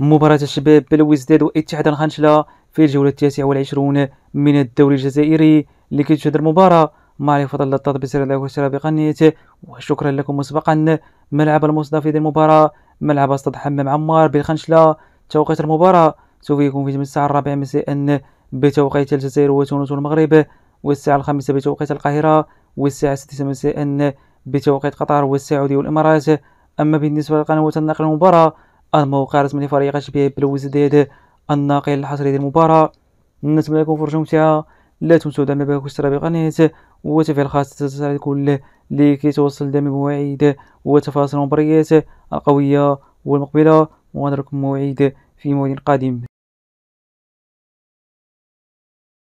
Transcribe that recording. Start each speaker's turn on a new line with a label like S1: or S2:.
S1: مباراة الشباب بلوزداد واتحاد الخنشلة في الجولة التاسعة
S2: والعشرون من الدوري الجزائري لكي تشاهد المباراة مع فضل اللطاط بسر الله وسر وشكرا لكم مسبقا ملعب في المباراة ملعب استاد حمام عمار بالخنشلة توقيت المباراة سوف يكون في الساعة الرابعة مساء بتوقيت الجزائر وتونس والمغرب والساعة الخامسة بتوقيت القاهرة والساعة السادسة مساء بتوقيت قطر والسعودية والإمارات أما بالنسبة للقنوات الناقلة المباراة الموقع الرسمي لفريق شبيه بلوز الناقل الحصري للمباراة نتمنى لكم فرجة ممتعة لا تنسوا دعم بلاكم الاشتراك بالقناة وتفعيل الخاص على الكل لكي توصل دائما مواعيد وتفاصيل المباريات القوية
S1: والمقبلة ونراكم موعد في موعد قادم